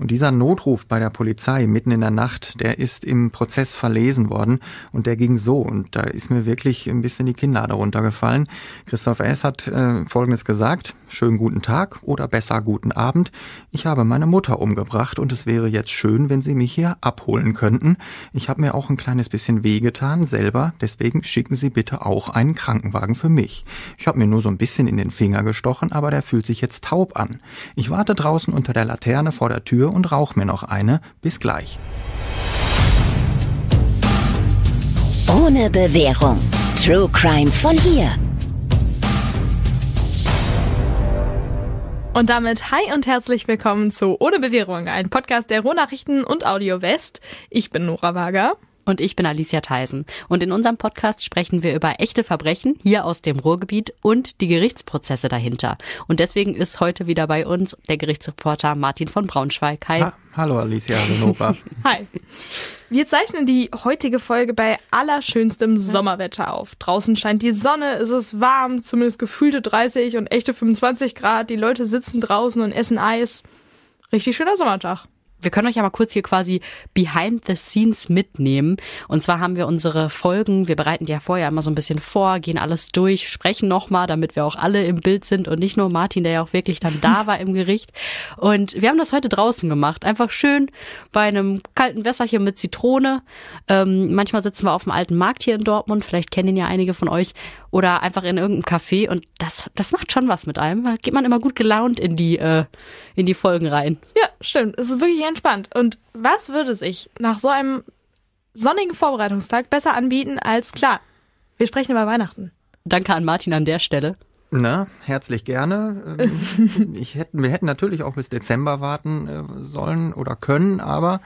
Und dieser Notruf bei der Polizei mitten in der Nacht, der ist im Prozess verlesen worden und der ging so. Und da ist mir wirklich ein bisschen die Kinnlade runtergefallen. Christoph S. hat äh, Folgendes gesagt. Schönen guten Tag oder besser guten Abend. Ich habe meine Mutter umgebracht und es wäre jetzt schön, wenn Sie mich hier abholen könnten. Ich habe mir auch ein kleines bisschen wehgetan selber. Deswegen schicken Sie bitte auch einen Krankenwagen für mich. Ich habe mir nur so ein bisschen in den Finger gestochen, aber der fühlt sich jetzt taub an. Ich warte draußen unter der Laterne vor der Tür und rauch mir noch eine. Bis gleich. Ohne Bewährung. True Crime von hier. Und damit hi und herzlich willkommen zu Ohne Bewährung, ein Podcast der Rohnachrichten und Audio West. Ich bin Nora Wager. Und ich bin Alicia Theisen. Und in unserem Podcast sprechen wir über echte Verbrechen hier aus dem Ruhrgebiet und die Gerichtsprozesse dahinter. Und deswegen ist heute wieder bei uns der Gerichtsreporter Martin von Braunschweig. Hi. Ha hallo Alicia, hallo Nova. Hi. Wir zeichnen die heutige Folge bei allerschönstem Sommerwetter auf. Draußen scheint die Sonne, es ist warm, zumindest gefühlte 30 und echte 25 Grad. Die Leute sitzen draußen und essen Eis. Richtig schöner Sommertag wir können euch ja mal kurz hier quasi behind the scenes mitnehmen. Und zwar haben wir unsere Folgen, wir bereiten die ja vorher immer so ein bisschen vor, gehen alles durch, sprechen nochmal, damit wir auch alle im Bild sind und nicht nur Martin, der ja auch wirklich dann da war im Gericht. Und wir haben das heute draußen gemacht. Einfach schön bei einem kalten Wässerchen mit Zitrone. Ähm, manchmal sitzen wir auf dem alten Markt hier in Dortmund, vielleicht kennen ihn ja einige von euch oder einfach in irgendeinem Café und das, das macht schon was mit einem. Da geht man immer gut gelaunt in die, äh, in die Folgen rein. Ja, stimmt. Es ist wirklich entspannt. Und was würde sich nach so einem sonnigen Vorbereitungstag besser anbieten als klar? Wir sprechen über Weihnachten. Danke an Martin an der Stelle. Na, herzlich gerne. Ähm, ich hätten, wir hätten natürlich auch bis Dezember warten äh, sollen oder können, aber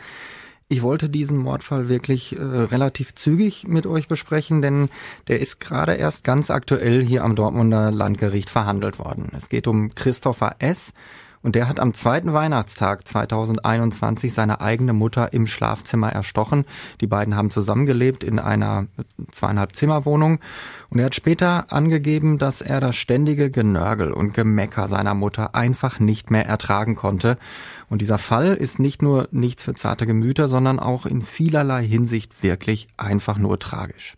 ich wollte diesen Mordfall wirklich äh, relativ zügig mit euch besprechen, denn der ist gerade erst ganz aktuell hier am Dortmunder Landgericht verhandelt worden. Es geht um Christopher S. Und der hat am zweiten Weihnachtstag 2021 seine eigene Mutter im Schlafzimmer erstochen. Die beiden haben zusammengelebt in einer zweieinhalb Zimmerwohnung. Und er hat später angegeben, dass er das ständige Genörgel und Gemecker seiner Mutter einfach nicht mehr ertragen konnte. Und dieser Fall ist nicht nur nichts für zarte Gemüter, sondern auch in vielerlei Hinsicht wirklich einfach nur tragisch.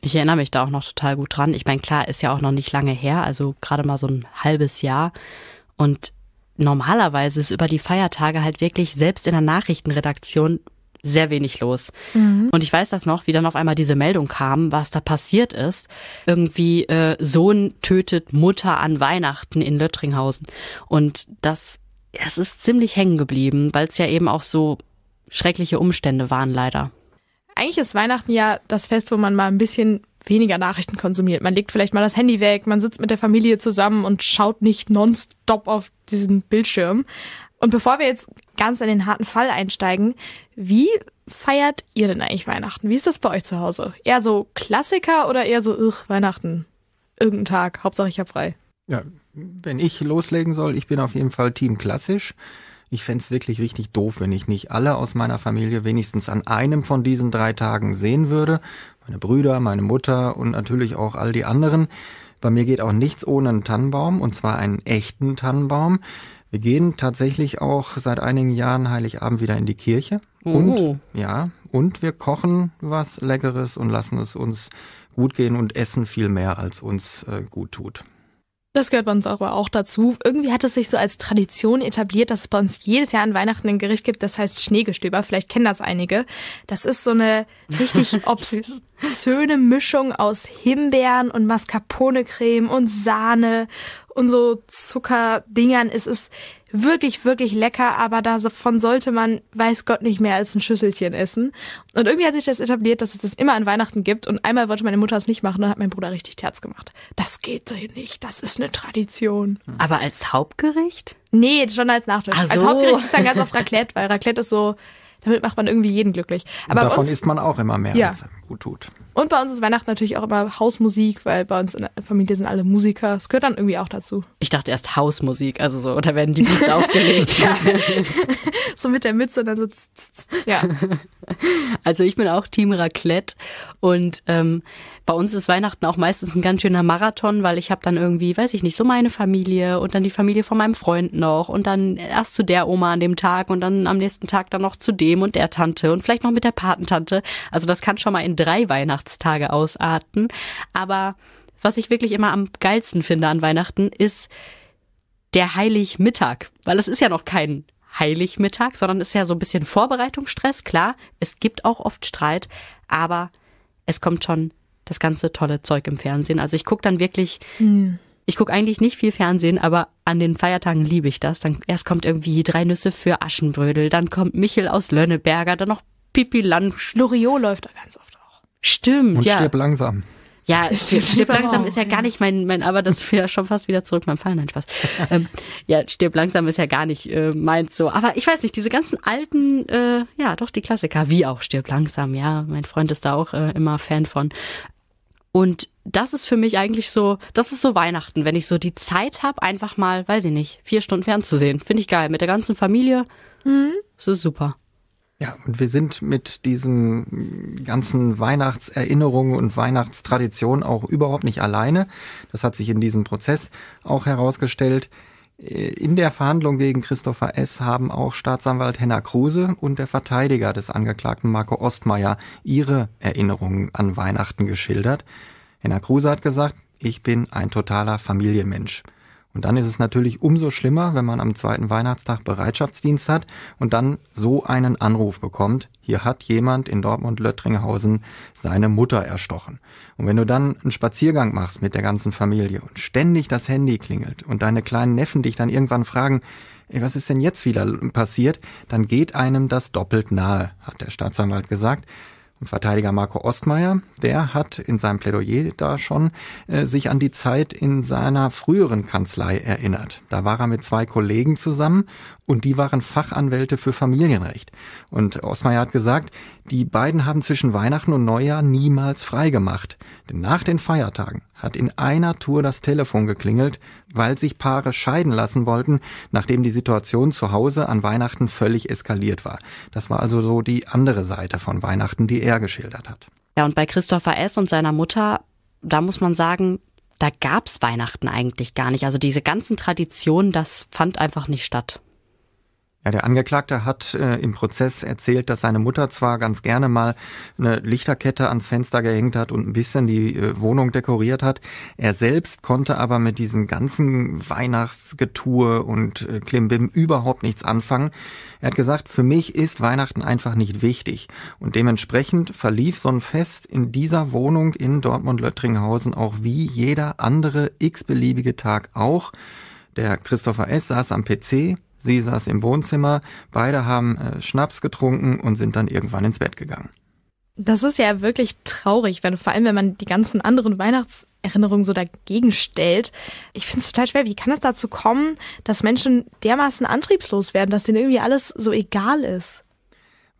Ich erinnere mich da auch noch total gut dran. Ich meine, klar, ist ja auch noch nicht lange her, also gerade mal so ein halbes Jahr. Und normalerweise ist über die Feiertage halt wirklich selbst in der Nachrichtenredaktion sehr wenig los. Mhm. Und ich weiß das noch, wie dann auf einmal diese Meldung kam, was da passiert ist. Irgendwie äh, Sohn tötet Mutter an Weihnachten in Löttringhausen. Und das es ist ziemlich hängen geblieben, weil es ja eben auch so schreckliche Umstände waren, leider. Eigentlich ist Weihnachten ja das Fest, wo man mal ein bisschen weniger Nachrichten konsumiert. Man legt vielleicht mal das Handy weg, man sitzt mit der Familie zusammen und schaut nicht nonstop auf diesen Bildschirm. Und bevor wir jetzt ganz in den harten Fall einsteigen, wie feiert ihr denn eigentlich Weihnachten? Wie ist das bei euch zu Hause? Eher so Klassiker oder eher so, ugh, Weihnachten? Irgendein Tag, Hauptsache ich hab frei. Ja, wenn ich loslegen soll, ich bin auf jeden Fall Team klassisch. Ich fände wirklich richtig doof, wenn ich nicht alle aus meiner Familie wenigstens an einem von diesen drei Tagen sehen würde. Meine Brüder, meine Mutter und natürlich auch all die anderen. Bei mir geht auch nichts ohne einen Tannenbaum, und zwar einen echten Tannenbaum. Wir gehen tatsächlich auch seit einigen Jahren Heiligabend wieder in die Kirche. Oh. Und ja, und wir kochen was Leckeres und lassen es uns gut gehen und essen viel mehr, als uns äh, gut tut. Das gehört bei uns aber auch dazu. Irgendwie hat es sich so als Tradition etabliert, dass es bei uns jedes Jahr an Weihnachten ein Gericht gibt, das heißt Schneegestöber. Vielleicht kennen das einige. Das ist so eine richtig obszöne Mischung aus Himbeeren und Mascarpone-Creme und Sahne und so Zuckerdingern Es ist wirklich, wirklich lecker, aber davon sollte man, weiß Gott, nicht mehr als ein Schüsselchen essen. Und irgendwie hat sich das etabliert, dass es das immer an Weihnachten gibt. Und einmal wollte meine Mutter es nicht machen, dann hat mein Bruder richtig Terz gemacht. Das geht so nicht, das ist eine Tradition. Hm. Aber als Hauptgericht? Nee, schon als Nachtisch. So. Als Hauptgericht ist dann ganz oft Raclette, weil Raclette ist so damit macht man irgendwie jeden glücklich. Aber und davon uns, isst man auch immer mehr, ja. als einem gut tut. Und bei uns ist Weihnachten natürlich auch immer Hausmusik, weil bei uns in der Familie sind alle Musiker. Es gehört dann irgendwie auch dazu. Ich dachte erst Hausmusik, also so, oder werden die Beats aufgelegt. ja. so mit der Mütze und dann so. Tz, tz, tz. Ja. Also ich bin auch Team Raclette und ähm, bei uns ist Weihnachten auch meistens ein ganz schöner Marathon, weil ich habe dann irgendwie, weiß ich nicht, so meine Familie und dann die Familie von meinem Freund noch und dann erst zu der Oma an dem Tag und dann am nächsten Tag dann noch zu dem und der Tante und vielleicht noch mit der Patentante. Also das kann schon mal in drei Weihnachtstage ausarten. Aber was ich wirklich immer am geilsten finde an Weihnachten ist der Heiligmittag, weil es ist ja noch kein Heiligmittag, sondern ist ja so ein bisschen Vorbereitungsstress. Klar, es gibt auch oft Streit, aber es kommt schon das ganze tolle Zeug im Fernsehen. Also ich gucke dann wirklich, mhm. ich gucke eigentlich nicht viel Fernsehen, aber an den Feiertagen liebe ich das. Dann erst kommt irgendwie drei Nüsse für Aschenbrödel, dann kommt Michel aus Lönneberger, dann noch Pipi Land. Loriot läuft da ganz oft auch. Stimmt, Und ja. Stirb langsam. Ja, stirb, stirb langsam ist ja gar nicht mein, mein aber das ist schon fast wieder zurück mein Fall. Nein, Spaß. Ähm, ja, stirb langsam ist ja gar nicht äh, meins so. Aber ich weiß nicht, diese ganzen alten, äh, ja, doch die Klassiker, wie auch stirb langsam, ja. Mein Freund ist da auch äh, immer Fan von. Und das ist für mich eigentlich so, das ist so Weihnachten, wenn ich so die Zeit habe, einfach mal, weiß ich nicht, vier Stunden fernzusehen. Finde ich geil. Mit der ganzen Familie. Mhm. Das ist super. Ja, und wir sind mit diesen ganzen Weihnachtserinnerungen und Weihnachtstraditionen auch überhaupt nicht alleine. Das hat sich in diesem Prozess auch herausgestellt. Äh, in der Verhandlung gegen Christopher S. haben auch Staatsanwalt Henna Kruse und der Verteidiger des Angeklagten Marco Ostmeier ihre Erinnerungen an Weihnachten geschildert. Henna Kruse hat gesagt, ich bin ein totaler Familienmensch. Und dann ist es natürlich umso schlimmer, wenn man am zweiten Weihnachtstag Bereitschaftsdienst hat und dann so einen Anruf bekommt, hier hat jemand in Dortmund-Löttringhausen seine Mutter erstochen. Und wenn du dann einen Spaziergang machst mit der ganzen Familie und ständig das Handy klingelt und deine kleinen Neffen dich dann irgendwann fragen, ey, was ist denn jetzt wieder passiert, dann geht einem das doppelt nahe, hat der Staatsanwalt gesagt. Und Verteidiger Marco Ostmeier, der hat in seinem Plädoyer da schon äh, sich an die Zeit in seiner früheren Kanzlei erinnert. Da war er mit zwei Kollegen zusammen und die waren Fachanwälte für Familienrecht. Und Ostmeier hat gesagt, die beiden haben zwischen Weihnachten und Neujahr niemals freigemacht. Denn nach den Feiertagen hat in einer Tour das Telefon geklingelt, weil sich Paare scheiden lassen wollten, nachdem die Situation zu Hause an Weihnachten völlig eskaliert war. Das war also so die andere Seite von Weihnachten, die er geschildert hat. Ja, und bei Christopher S. und seiner Mutter, da muss man sagen, da gab's Weihnachten eigentlich gar nicht. Also diese ganzen Traditionen, das fand einfach nicht statt. Ja, der Angeklagte hat äh, im Prozess erzählt, dass seine Mutter zwar ganz gerne mal eine Lichterkette ans Fenster gehängt hat und ein bisschen die äh, Wohnung dekoriert hat. Er selbst konnte aber mit diesem ganzen Weihnachtsgetue und äh, Klimbim überhaupt nichts anfangen. Er hat gesagt, für mich ist Weihnachten einfach nicht wichtig. Und dementsprechend verlief so ein Fest in dieser Wohnung in Dortmund-Löttringhausen auch wie jeder andere x-beliebige Tag auch. Der Christopher S. saß am PC, Sie saß im Wohnzimmer, beide haben äh, Schnaps getrunken und sind dann irgendwann ins Bett gegangen. Das ist ja wirklich traurig, wenn vor allem, wenn man die ganzen anderen Weihnachtserinnerungen so dagegen stellt. Ich finde es total schwer. Wie kann es dazu kommen, dass Menschen dermaßen antriebslos werden, dass denen irgendwie alles so egal ist?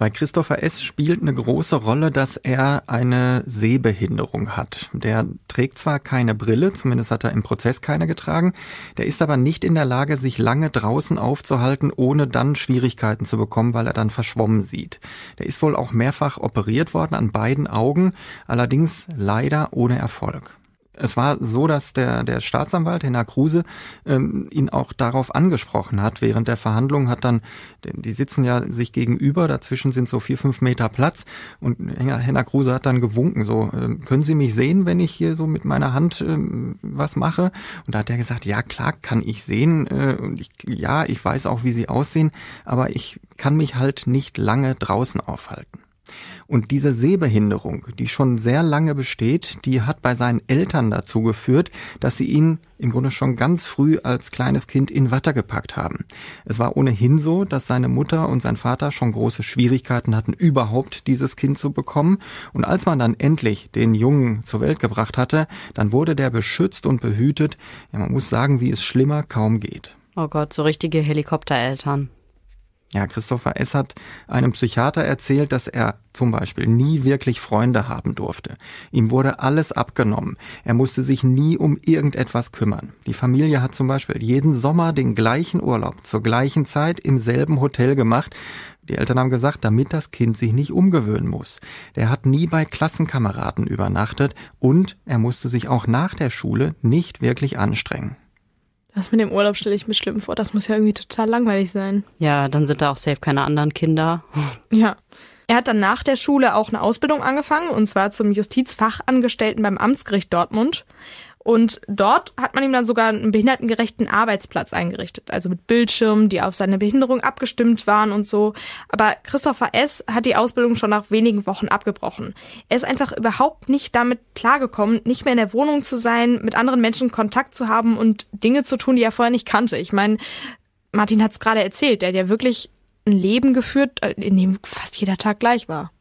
Bei Christopher S. spielt eine große Rolle, dass er eine Sehbehinderung hat. Der trägt zwar keine Brille, zumindest hat er im Prozess keine getragen, der ist aber nicht in der Lage, sich lange draußen aufzuhalten, ohne dann Schwierigkeiten zu bekommen, weil er dann verschwommen sieht. Der ist wohl auch mehrfach operiert worden an beiden Augen, allerdings leider ohne Erfolg. Es war so, dass der, der Staatsanwalt, Henna Kruse, ähm, ihn auch darauf angesprochen hat. Während der Verhandlung hat dann, die sitzen ja sich gegenüber, dazwischen sind so vier, fünf Meter Platz und Henna Kruse hat dann gewunken, so, äh, können Sie mich sehen, wenn ich hier so mit meiner Hand äh, was mache? Und da hat er gesagt, ja klar kann ich sehen äh, und ich, ja, ich weiß auch, wie Sie aussehen, aber ich kann mich halt nicht lange draußen aufhalten. Und diese Sehbehinderung, die schon sehr lange besteht, die hat bei seinen Eltern dazu geführt, dass sie ihn im Grunde schon ganz früh als kleines Kind in Watte gepackt haben. Es war ohnehin so, dass seine Mutter und sein Vater schon große Schwierigkeiten hatten, überhaupt dieses Kind zu bekommen. Und als man dann endlich den Jungen zur Welt gebracht hatte, dann wurde der beschützt und behütet. Ja, man muss sagen, wie es schlimmer kaum geht. Oh Gott, so richtige Helikoptereltern. Ja, Christopher S. hat einem Psychiater erzählt, dass er zum Beispiel nie wirklich Freunde haben durfte. Ihm wurde alles abgenommen. Er musste sich nie um irgendetwas kümmern. Die Familie hat zum Beispiel jeden Sommer den gleichen Urlaub zur gleichen Zeit im selben Hotel gemacht. Die Eltern haben gesagt, damit das Kind sich nicht umgewöhnen muss. Der hat nie bei Klassenkameraden übernachtet und er musste sich auch nach der Schule nicht wirklich anstrengen. Was mit dem Urlaub stelle ich mir schlimm vor. Das muss ja irgendwie total langweilig sein. Ja, dann sind da auch safe keine anderen Kinder. Ja. Er hat dann nach der Schule auch eine Ausbildung angefangen, und zwar zum Justizfachangestellten beim Amtsgericht Dortmund. Und dort hat man ihm dann sogar einen behindertengerechten Arbeitsplatz eingerichtet, also mit Bildschirmen, die auf seine Behinderung abgestimmt waren und so. Aber Christopher S. hat die Ausbildung schon nach wenigen Wochen abgebrochen. Er ist einfach überhaupt nicht damit klargekommen, nicht mehr in der Wohnung zu sein, mit anderen Menschen Kontakt zu haben und Dinge zu tun, die er vorher nicht kannte. Ich meine, Martin hat es gerade erzählt, der hat ja wirklich ein Leben geführt, äh, in dem fast jeder Tag gleich war.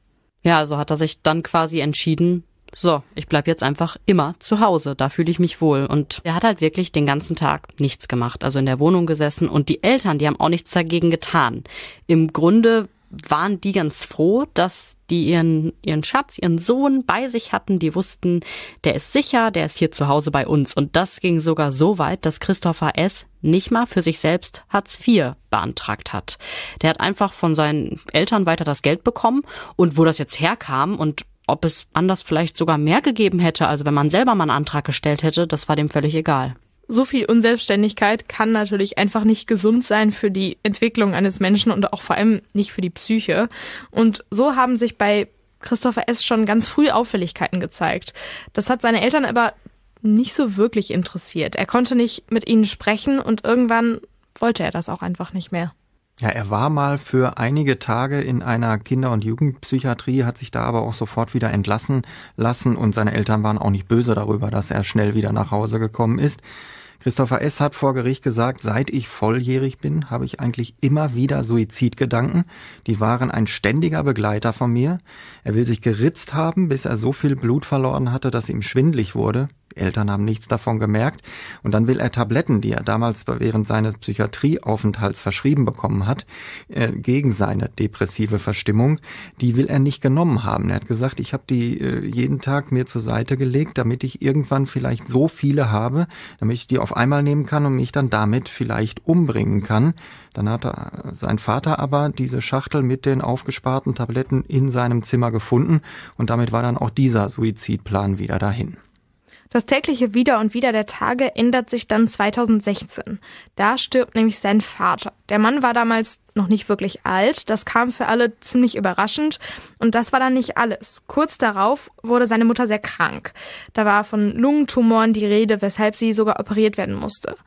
Ja, also hat er sich dann quasi entschieden, so, ich bleib jetzt einfach immer zu Hause, da fühle ich mich wohl. Und er hat halt wirklich den ganzen Tag nichts gemacht, also in der Wohnung gesessen und die Eltern, die haben auch nichts dagegen getan. Im Grunde waren die ganz froh, dass die ihren, ihren Schatz, ihren Sohn bei sich hatten. Die wussten, der ist sicher, der ist hier zu Hause bei uns. Und das ging sogar so weit, dass Christopher S. nicht mal für sich selbst Hartz IV beantragt hat. Der hat einfach von seinen Eltern weiter das Geld bekommen und wo das jetzt herkam und ob es anders vielleicht sogar mehr gegeben hätte, also wenn man selber mal einen Antrag gestellt hätte, das war dem völlig egal. So viel Unselbstständigkeit kann natürlich einfach nicht gesund sein für die Entwicklung eines Menschen und auch vor allem nicht für die Psyche. Und so haben sich bei Christopher S. schon ganz früh Auffälligkeiten gezeigt. Das hat seine Eltern aber nicht so wirklich interessiert. Er konnte nicht mit ihnen sprechen und irgendwann wollte er das auch einfach nicht mehr. Ja, er war mal für einige Tage in einer Kinder- und Jugendpsychiatrie, hat sich da aber auch sofort wieder entlassen lassen und seine Eltern waren auch nicht böse darüber, dass er schnell wieder nach Hause gekommen ist. Christopher S. hat vor Gericht gesagt, seit ich volljährig bin, habe ich eigentlich immer wieder Suizidgedanken. Die waren ein ständiger Begleiter von mir. Er will sich geritzt haben, bis er so viel Blut verloren hatte, dass ihm schwindlig wurde. Eltern haben nichts davon gemerkt. Und dann will er Tabletten, die er damals während seines Psychiatrieaufenthalts verschrieben bekommen hat, äh, gegen seine depressive Verstimmung, die will er nicht genommen haben. Er hat gesagt, ich habe die äh, jeden Tag mir zur Seite gelegt, damit ich irgendwann vielleicht so viele habe, damit ich die auf einmal nehmen kann und mich dann damit vielleicht umbringen kann. Dann hat er, sein Vater aber diese Schachtel mit den aufgesparten Tabletten in seinem Zimmer gefunden und damit war dann auch dieser Suizidplan wieder dahin. Das tägliche Wieder und Wieder der Tage ändert sich dann 2016. Da stirbt nämlich sein Vater. Der Mann war damals noch nicht wirklich alt, das kam für alle ziemlich überraschend und das war dann nicht alles. Kurz darauf wurde seine Mutter sehr krank. Da war von Lungentumoren die Rede, weshalb sie sogar operiert werden musste.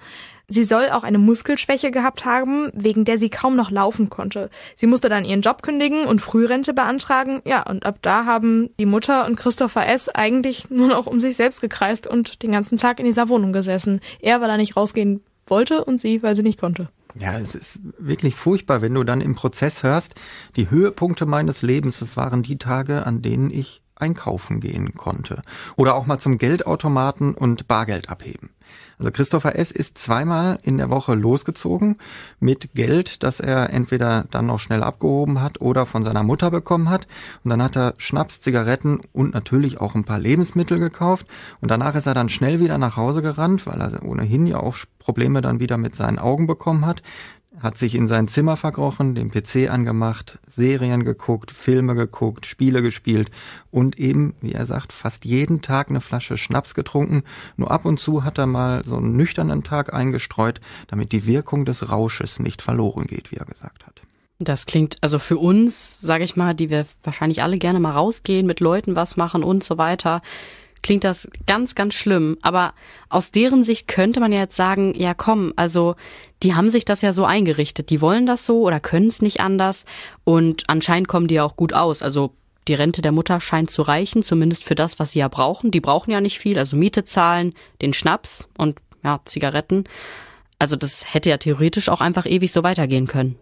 Sie soll auch eine Muskelschwäche gehabt haben, wegen der sie kaum noch laufen konnte. Sie musste dann ihren Job kündigen und Frührente beantragen. Ja, und ab da haben die Mutter und Christopher S. eigentlich nur noch um sich selbst gekreist und den ganzen Tag in dieser Wohnung gesessen. Er, weil er nicht rausgehen wollte und sie, weil sie nicht konnte. Ja, es ist wirklich furchtbar, wenn du dann im Prozess hörst, die Höhepunkte meines Lebens, das waren die Tage, an denen ich einkaufen gehen konnte. Oder auch mal zum Geldautomaten und Bargeld abheben. Also Christopher S. ist zweimal in der Woche losgezogen mit Geld, das er entweder dann noch schnell abgehoben hat oder von seiner Mutter bekommen hat. Und dann hat er Schnaps, Zigaretten und natürlich auch ein paar Lebensmittel gekauft. Und danach ist er dann schnell wieder nach Hause gerannt, weil er ohnehin ja auch Probleme dann wieder mit seinen Augen bekommen hat hat sich in sein Zimmer verkrochen, den PC angemacht, Serien geguckt, Filme geguckt, Spiele gespielt und eben, wie er sagt, fast jeden Tag eine Flasche Schnaps getrunken. Nur ab und zu hat er mal so einen nüchternen Tag eingestreut, damit die Wirkung des Rausches nicht verloren geht, wie er gesagt hat. Das klingt also für uns, sage ich mal, die wir wahrscheinlich alle gerne mal rausgehen, mit Leuten was machen und so weiter, klingt das ganz, ganz schlimm. Aber aus deren Sicht könnte man ja jetzt sagen, ja komm, also die haben sich das ja so eingerichtet. Die wollen das so oder können es nicht anders. Und anscheinend kommen die ja auch gut aus. Also die Rente der Mutter scheint zu reichen, zumindest für das, was sie ja brauchen. Die brauchen ja nicht viel, also Miete zahlen, den Schnaps und ja, Zigaretten. Also das hätte ja theoretisch auch einfach ewig so weitergehen können.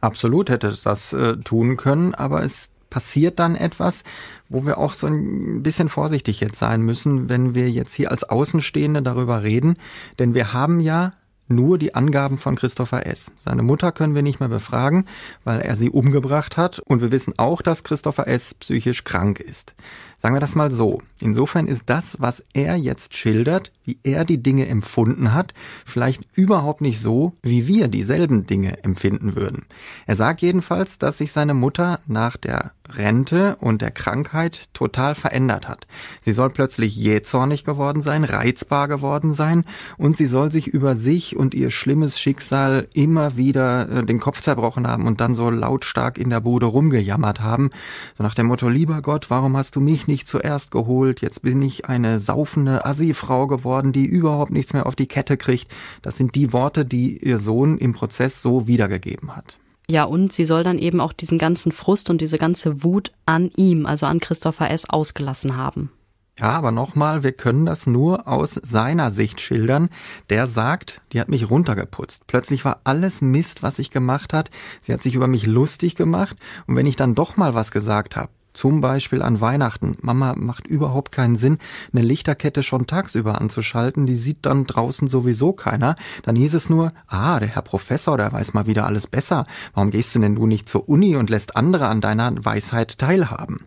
Absolut hätte das äh, tun können, aber es passiert dann etwas, wo wir auch so ein bisschen vorsichtig jetzt sein müssen, wenn wir jetzt hier als Außenstehende darüber reden. Denn wir haben ja nur die Angaben von Christopher S. Seine Mutter können wir nicht mehr befragen, weil er sie umgebracht hat. Und wir wissen auch, dass Christopher S. psychisch krank ist. Sagen wir das mal so. Insofern ist das, was er jetzt schildert, wie er die Dinge empfunden hat, vielleicht überhaupt nicht so, wie wir dieselben Dinge empfinden würden. Er sagt jedenfalls, dass sich seine Mutter nach der Rente und der Krankheit total verändert hat. Sie soll plötzlich jähzornig geworden sein, reizbar geworden sein und sie soll sich über sich und ihr schlimmes Schicksal immer wieder äh, den Kopf zerbrochen haben und dann so lautstark in der Bude rumgejammert haben. So nach dem Motto, lieber Gott, warum hast du mich nicht nicht zuerst geholt, jetzt bin ich eine saufende Assi-Frau geworden, die überhaupt nichts mehr auf die Kette kriegt. Das sind die Worte, die ihr Sohn im Prozess so wiedergegeben hat. Ja, und sie soll dann eben auch diesen ganzen Frust und diese ganze Wut an ihm, also an Christopher S., ausgelassen haben. Ja, aber nochmal, wir können das nur aus seiner Sicht schildern. Der sagt, die hat mich runtergeputzt. Plötzlich war alles Mist, was ich gemacht hat. Sie hat sich über mich lustig gemacht. Und wenn ich dann doch mal was gesagt habe, zum Beispiel an Weihnachten. Mama macht überhaupt keinen Sinn, eine Lichterkette schon tagsüber anzuschalten. Die sieht dann draußen sowieso keiner. Dann hieß es nur, ah, der Herr Professor, der weiß mal wieder alles besser. Warum gehst du denn du nicht zur Uni und lässt andere an deiner Weisheit teilhaben?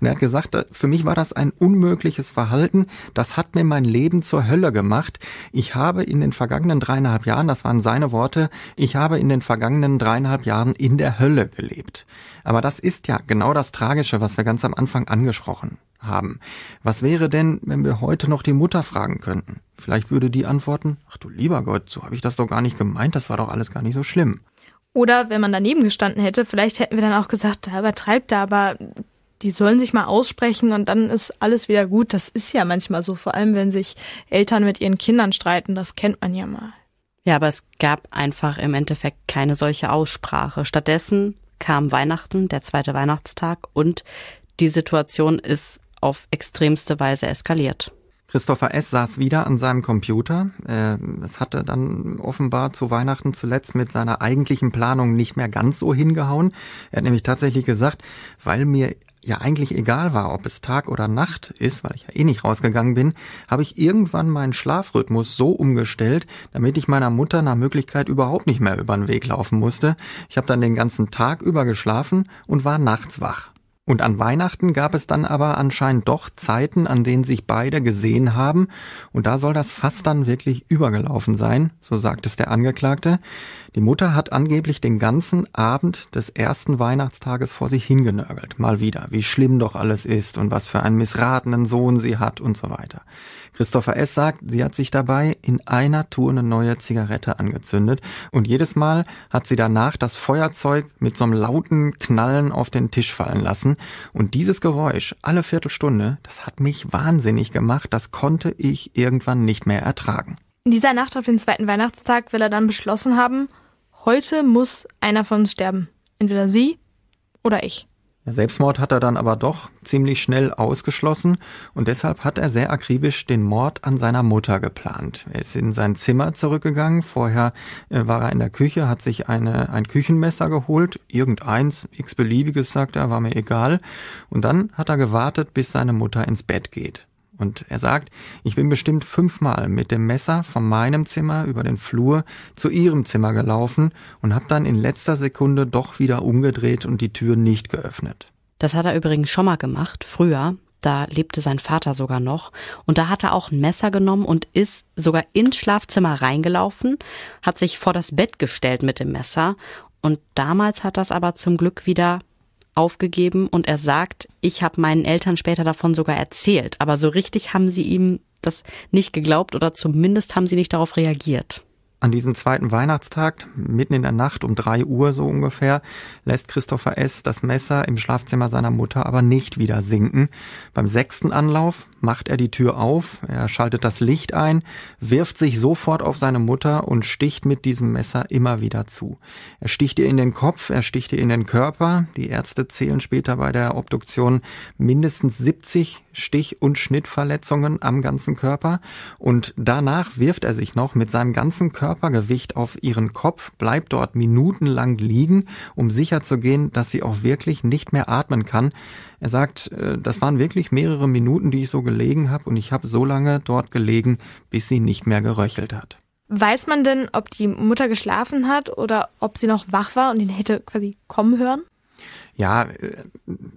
Und er hat gesagt, äh, für mich war das ein unmögliches Verhalten. Das hat mir mein Leben zur Hölle gemacht. Ich habe in den vergangenen dreieinhalb Jahren, das waren seine Worte, ich habe in den vergangenen dreieinhalb Jahren in der Hölle gelebt. Aber das ist ja genau das Tragische, was wir ganz am Anfang angesprochen haben. Was wäre denn, wenn wir heute noch die Mutter fragen könnten? Vielleicht würde die antworten, ach du lieber Gott, so habe ich das doch gar nicht gemeint, das war doch alles gar nicht so schlimm. Oder wenn man daneben gestanden hätte, vielleicht hätten wir dann auch gesagt, da übertreibt er, aber die sollen sich mal aussprechen und dann ist alles wieder gut. Das ist ja manchmal so, vor allem wenn sich Eltern mit ihren Kindern streiten, das kennt man ja mal. Ja, aber es gab einfach im Endeffekt keine solche Aussprache. Stattdessen kam Weihnachten, der zweite Weihnachtstag und die Situation ist auf extremste Weise eskaliert. Christopher S. saß wieder an seinem Computer. Äh, es hatte dann offenbar zu Weihnachten zuletzt mit seiner eigentlichen Planung nicht mehr ganz so hingehauen. Er hat nämlich tatsächlich gesagt, weil mir ja eigentlich egal war, ob es Tag oder Nacht ist, weil ich ja eh nicht rausgegangen bin, habe ich irgendwann meinen Schlafrhythmus so umgestellt, damit ich meiner Mutter nach Möglichkeit überhaupt nicht mehr über den Weg laufen musste. Ich habe dann den ganzen Tag über geschlafen und war nachts wach. Und an Weihnachten gab es dann aber anscheinend doch Zeiten, an denen sich beide gesehen haben. Und da soll das fast dann wirklich übergelaufen sein, so sagt es der Angeklagte. Die Mutter hat angeblich den ganzen Abend des ersten Weihnachtstages vor sich hingenörgelt. Mal wieder, wie schlimm doch alles ist und was für einen missratenen Sohn sie hat und so weiter. Christopher S. sagt, sie hat sich dabei in einer Tour eine neue Zigarette angezündet und jedes Mal hat sie danach das Feuerzeug mit so einem lauten Knallen auf den Tisch fallen lassen. Und dieses Geräusch alle Viertelstunde, das hat mich wahnsinnig gemacht, das konnte ich irgendwann nicht mehr ertragen. In dieser Nacht auf den zweiten Weihnachtstag will er dann beschlossen haben, heute muss einer von uns sterben. Entweder sie oder ich. Selbstmord hat er dann aber doch ziemlich schnell ausgeschlossen und deshalb hat er sehr akribisch den Mord an seiner Mutter geplant. Er ist in sein Zimmer zurückgegangen, vorher äh, war er in der Küche, hat sich eine, ein Küchenmesser geholt, irgendeins, x-beliebiges, sagt er, war mir egal, und dann hat er gewartet, bis seine Mutter ins Bett geht. Und er sagt, ich bin bestimmt fünfmal mit dem Messer von meinem Zimmer über den Flur zu ihrem Zimmer gelaufen und habe dann in letzter Sekunde doch wieder umgedreht und die Tür nicht geöffnet. Das hat er übrigens schon mal gemacht, früher. Da lebte sein Vater sogar noch. Und da hat er auch ein Messer genommen und ist sogar ins Schlafzimmer reingelaufen, hat sich vor das Bett gestellt mit dem Messer. Und damals hat das aber zum Glück wieder aufgegeben und er sagt, ich habe meinen Eltern später davon sogar erzählt, aber so richtig haben sie ihm das nicht geglaubt oder zumindest haben sie nicht darauf reagiert. An diesem zweiten Weihnachtstag, mitten in der Nacht um drei Uhr so ungefähr, lässt Christopher S. das Messer im Schlafzimmer seiner Mutter aber nicht wieder sinken. Beim sechsten Anlauf macht er die Tür auf, er schaltet das Licht ein, wirft sich sofort auf seine Mutter und sticht mit diesem Messer immer wieder zu. Er sticht ihr in den Kopf, er sticht ihr in den Körper. Die Ärzte zählen später bei der Obduktion mindestens 70 Stich- und Schnittverletzungen am ganzen Körper. Und danach wirft er sich noch mit seinem ganzen Körper Körpergewicht auf ihren Kopf, bleibt dort minutenlang liegen, um sicherzugehen, dass sie auch wirklich nicht mehr atmen kann. Er sagt, äh, das waren wirklich mehrere Minuten, die ich so gelegen habe und ich habe so lange dort gelegen, bis sie nicht mehr geröchelt hat. Weiß man denn, ob die Mutter geschlafen hat oder ob sie noch wach war und ihn hätte quasi kommen hören? Ja, äh,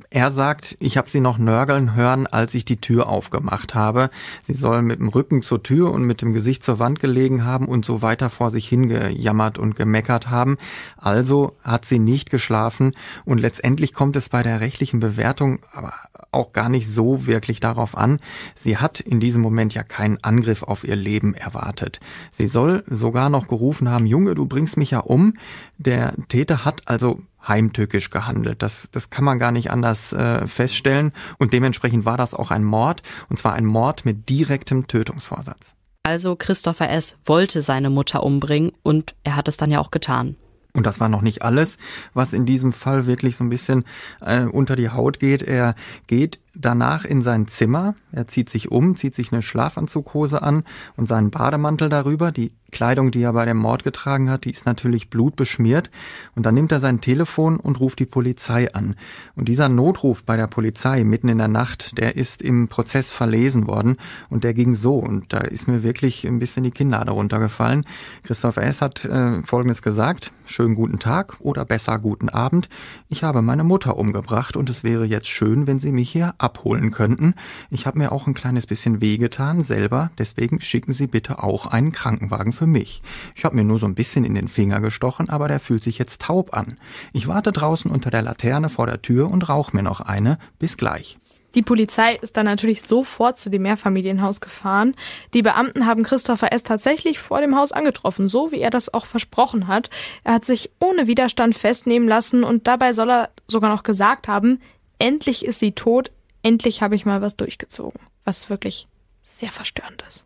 er sagt, ich habe sie noch nörgeln hören, als ich die Tür aufgemacht habe. Sie soll mit dem Rücken zur Tür und mit dem Gesicht zur Wand gelegen haben und so weiter vor sich hingejammert und gemeckert haben. Also hat sie nicht geschlafen und letztendlich kommt es bei der rechtlichen Bewertung aber auch gar nicht so wirklich darauf an. Sie hat in diesem Moment ja keinen Angriff auf ihr Leben erwartet. Sie soll sogar noch gerufen haben, Junge, du bringst mich ja um. Der Täter hat also heimtückisch gehandelt. Das, das kann man gar nicht anders äh, feststellen. Und dementsprechend war das auch ein Mord, und zwar ein Mord mit direktem Tötungsvorsatz. Also Christopher S. wollte seine Mutter umbringen und er hat es dann ja auch getan. Und das war noch nicht alles, was in diesem Fall wirklich so ein bisschen äh, unter die Haut geht. Er geht danach in sein Zimmer. Er zieht sich um, zieht sich eine Schlafanzughose an und seinen Bademantel darüber. Die Kleidung, die er bei dem Mord getragen hat, die ist natürlich blutbeschmiert. Und dann nimmt er sein Telefon und ruft die Polizei an. Und dieser Notruf bei der Polizei mitten in der Nacht, der ist im Prozess verlesen worden und der ging so. Und da ist mir wirklich ein bisschen die Kinnlade runtergefallen. Christoph S. hat äh, Folgendes gesagt. Schönen guten Tag oder besser guten Abend. Ich habe meine Mutter umgebracht und es wäre jetzt schön, wenn Sie mich hier abholen könnten. Ich habe mir auch ein kleines bisschen wehgetan selber, deswegen schicken Sie bitte auch einen Krankenwagen für mich. Ich habe mir nur so ein bisschen in den Finger gestochen, aber der fühlt sich jetzt taub an. Ich warte draußen unter der Laterne vor der Tür und rauche mir noch eine. Bis gleich. Die Polizei ist dann natürlich sofort zu dem Mehrfamilienhaus gefahren. Die Beamten haben Christopher S. tatsächlich vor dem Haus angetroffen, so wie er das auch versprochen hat. Er hat sich ohne Widerstand festnehmen lassen und dabei soll er sogar noch gesagt haben, endlich ist sie tot, endlich habe ich mal was durchgezogen, was wirklich sehr verstörend ist.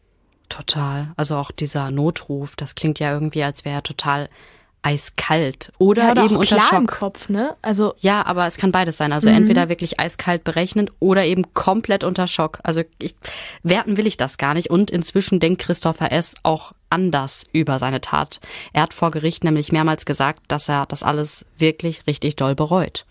Total. Also auch dieser Notruf, das klingt ja irgendwie, als wäre er total eiskalt oder, ja, oder eben unter Schock. Im Kopf, ne? Also ja, aber es kann beides sein. Also mhm. entweder wirklich eiskalt berechnend oder eben komplett unter Schock. Also ich, werten will ich das gar nicht. Und inzwischen denkt Christopher S. auch anders über seine Tat. Er hat vor Gericht nämlich mehrmals gesagt, dass er das alles wirklich richtig doll bereut.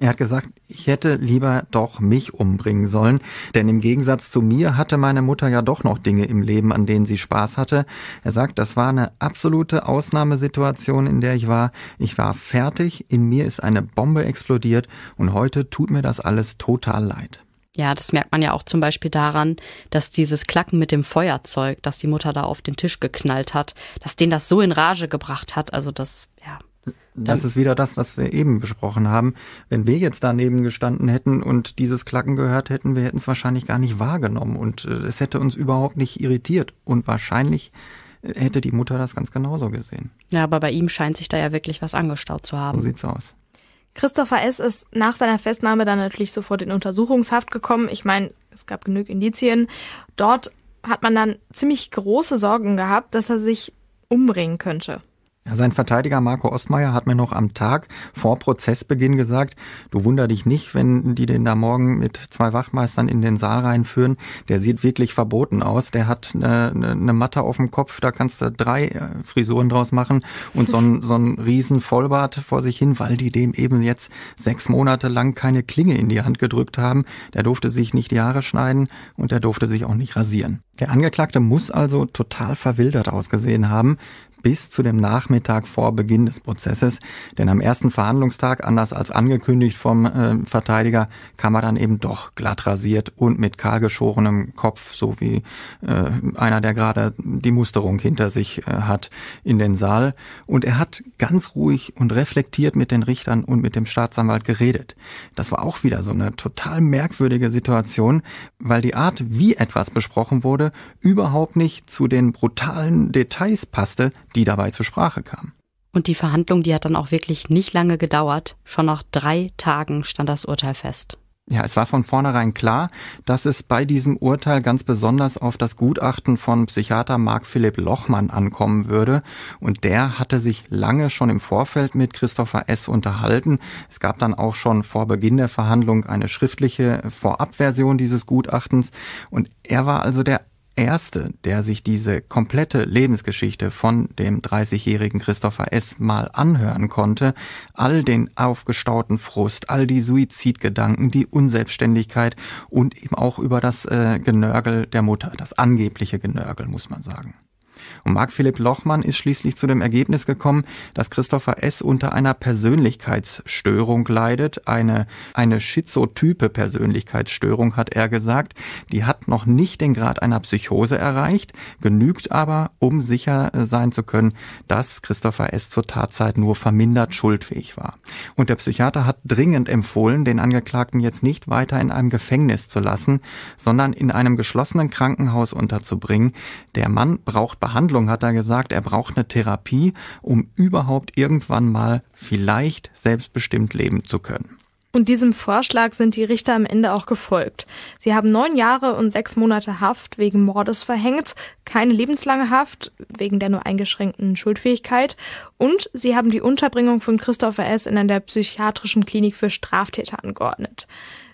Er hat gesagt, ich hätte lieber doch mich umbringen sollen, denn im Gegensatz zu mir hatte meine Mutter ja doch noch Dinge im Leben, an denen sie Spaß hatte. Er sagt, das war eine absolute Ausnahmesituation, in der ich war. Ich war fertig, in mir ist eine Bombe explodiert und heute tut mir das alles total leid. Ja, das merkt man ja auch zum Beispiel daran, dass dieses Klacken mit dem Feuerzeug, das die Mutter da auf den Tisch geknallt hat, dass den das so in Rage gebracht hat, also das, ja, das ist wieder das, was wir eben besprochen haben. Wenn wir jetzt daneben gestanden hätten und dieses Klacken gehört hätten, wir hätten es wahrscheinlich gar nicht wahrgenommen und äh, es hätte uns überhaupt nicht irritiert und wahrscheinlich äh, hätte die Mutter das ganz genauso gesehen. Ja, aber bei ihm scheint sich da ja wirklich was angestaut zu haben. So sieht's aus. Christopher S. ist nach seiner Festnahme dann natürlich sofort in Untersuchungshaft gekommen. Ich meine, es gab genug Indizien. Dort hat man dann ziemlich große Sorgen gehabt, dass er sich umbringen könnte. Sein Verteidiger Marco Ostmeier hat mir noch am Tag vor Prozessbeginn gesagt, du wunder dich nicht, wenn die den da morgen mit zwei Wachmeistern in den Saal reinführen. Der sieht wirklich verboten aus. Der hat eine, äh, eine Matte auf dem Kopf, da kannst du drei äh, Frisuren draus machen und so ein, so ein riesen Vollbart vor sich hin, weil die dem eben jetzt sechs Monate lang keine Klinge in die Hand gedrückt haben. Der durfte sich nicht die Haare schneiden und der durfte sich auch nicht rasieren. Der Angeklagte muss also total verwildert ausgesehen haben bis zu dem Nachmittag vor Beginn des Prozesses. Denn am ersten Verhandlungstag, anders als angekündigt vom äh, Verteidiger, kam er dann eben doch glatt rasiert und mit kahlgeschorenem Kopf, so wie äh, einer, der gerade die Musterung hinter sich äh, hat, in den Saal. Und er hat ganz ruhig und reflektiert mit den Richtern und mit dem Staatsanwalt geredet. Das war auch wieder so eine total merkwürdige Situation, weil die Art, wie etwas besprochen wurde, überhaupt nicht zu den brutalen Details passte, die dabei zur Sprache kam. Und die Verhandlung, die hat dann auch wirklich nicht lange gedauert. Schon nach drei Tagen stand das Urteil fest. Ja, es war von vornherein klar, dass es bei diesem Urteil ganz besonders auf das Gutachten von Psychiater Mark Philipp Lochmann ankommen würde. Und der hatte sich lange schon im Vorfeld mit Christopher S. unterhalten. Es gab dann auch schon vor Beginn der Verhandlung eine schriftliche Vorabversion dieses Gutachtens. Und er war also der Erste, der sich diese komplette Lebensgeschichte von dem 30-jährigen Christopher S. mal anhören konnte, all den aufgestauten Frust, all die Suizidgedanken, die Unselbstständigkeit und eben auch über das äh, Genörgel der Mutter, das angebliche Genörgel, muss man sagen. Und Marc Philipp Lochmann ist schließlich zu dem Ergebnis gekommen, dass Christopher S. unter einer Persönlichkeitsstörung leidet. Eine, eine schizotype Persönlichkeitsstörung, hat er gesagt. Die hat noch nicht den Grad einer Psychose erreicht, genügt aber, um sicher sein zu können, dass Christopher S. zur Tatzeit nur vermindert schuldfähig war. Und der Psychiater hat dringend empfohlen, den Angeklagten jetzt nicht weiter in einem Gefängnis zu lassen, sondern in einem geschlossenen Krankenhaus unterzubringen. Der Mann braucht Behandlung hat er gesagt, er braucht eine Therapie, um überhaupt irgendwann mal vielleicht selbstbestimmt leben zu können. Und diesem Vorschlag sind die Richter am Ende auch gefolgt. Sie haben neun Jahre und sechs Monate Haft wegen Mordes verhängt, keine lebenslange Haft wegen der nur eingeschränkten Schuldfähigkeit und sie haben die Unterbringung von Christopher S. in einer psychiatrischen Klinik für Straftäter angeordnet.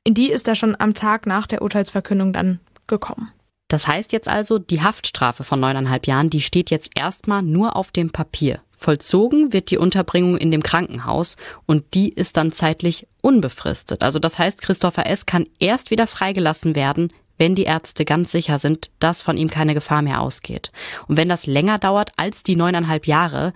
In die ist er schon am Tag nach der Urteilsverkündung dann gekommen. Das heißt jetzt also, die Haftstrafe von neuneinhalb Jahren, die steht jetzt erstmal nur auf dem Papier. Vollzogen wird die Unterbringung in dem Krankenhaus und die ist dann zeitlich unbefristet. Also das heißt, Christopher S. kann erst wieder freigelassen werden, wenn die Ärzte ganz sicher sind, dass von ihm keine Gefahr mehr ausgeht. Und wenn das länger dauert als die neuneinhalb Jahre,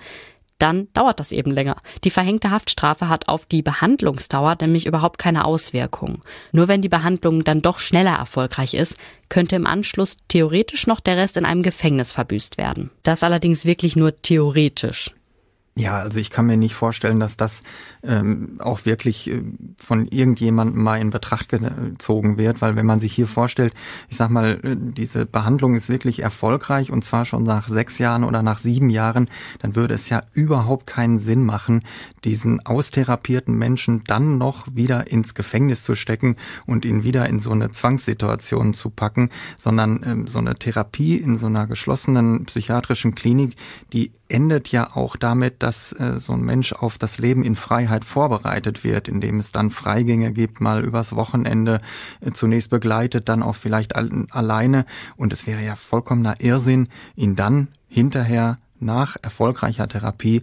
dann dauert das eben länger. Die verhängte Haftstrafe hat auf die Behandlungsdauer nämlich überhaupt keine Auswirkung. Nur wenn die Behandlung dann doch schneller erfolgreich ist, könnte im Anschluss theoretisch noch der Rest in einem Gefängnis verbüßt werden. Das allerdings wirklich nur theoretisch. Ja, also ich kann mir nicht vorstellen, dass das ähm, auch wirklich äh, von irgendjemandem mal in Betracht gezogen wird, weil wenn man sich hier vorstellt, ich sag mal, äh, diese Behandlung ist wirklich erfolgreich und zwar schon nach sechs Jahren oder nach sieben Jahren, dann würde es ja überhaupt keinen Sinn machen, diesen austherapierten Menschen dann noch wieder ins Gefängnis zu stecken und ihn wieder in so eine Zwangssituation zu packen, sondern ähm, so eine Therapie in so einer geschlossenen psychiatrischen Klinik, die endet ja auch damit, dass äh, so ein Mensch auf das Leben in Freiheit vorbereitet wird, indem es dann Freigänge gibt, mal übers Wochenende äh, zunächst begleitet, dann auch vielleicht al alleine. Und es wäre ja vollkommener Irrsinn, ihn dann hinterher nach erfolgreicher Therapie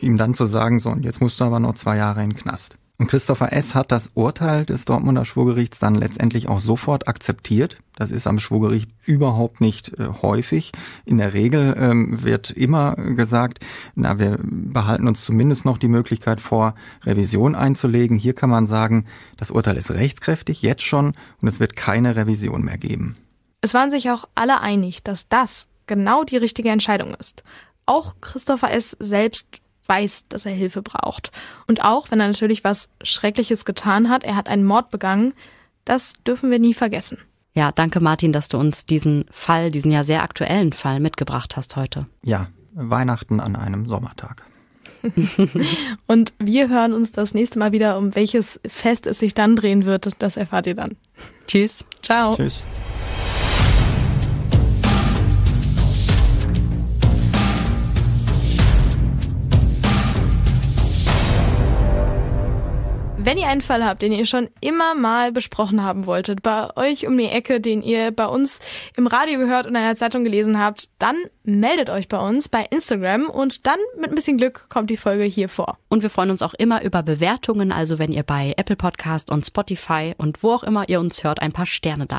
ihm dann zu sagen, so, und jetzt musst du aber noch zwei Jahre in den Knast. Und Christopher S. hat das Urteil des Dortmunder Schwurgerichts dann letztendlich auch sofort akzeptiert. Das ist am Schwurgericht überhaupt nicht äh, häufig. In der Regel ähm, wird immer gesagt, na, wir behalten uns zumindest noch die Möglichkeit vor, Revision einzulegen. Hier kann man sagen, das Urteil ist rechtskräftig, jetzt schon, und es wird keine Revision mehr geben. Es waren sich auch alle einig, dass das genau die richtige Entscheidung ist auch Christopher S. selbst weiß, dass er Hilfe braucht. Und auch wenn er natürlich was Schreckliches getan hat, er hat einen Mord begangen, das dürfen wir nie vergessen. Ja, danke Martin, dass du uns diesen Fall, diesen ja sehr aktuellen Fall mitgebracht hast heute. Ja, Weihnachten an einem Sommertag. Und wir hören uns das nächste Mal wieder, um welches Fest es sich dann drehen wird. Das erfahrt ihr dann. Tschüss. Ciao. Tschüss. Wenn ihr einen Fall habt, den ihr schon immer mal besprochen haben wolltet, bei euch um die Ecke, den ihr bei uns im Radio gehört und in einer Zeitung gelesen habt, dann meldet euch bei uns bei Instagram und dann mit ein bisschen Glück kommt die Folge hier vor. Und wir freuen uns auch immer über Bewertungen, also wenn ihr bei Apple Podcast und Spotify und wo auch immer ihr uns hört, ein paar Sterne da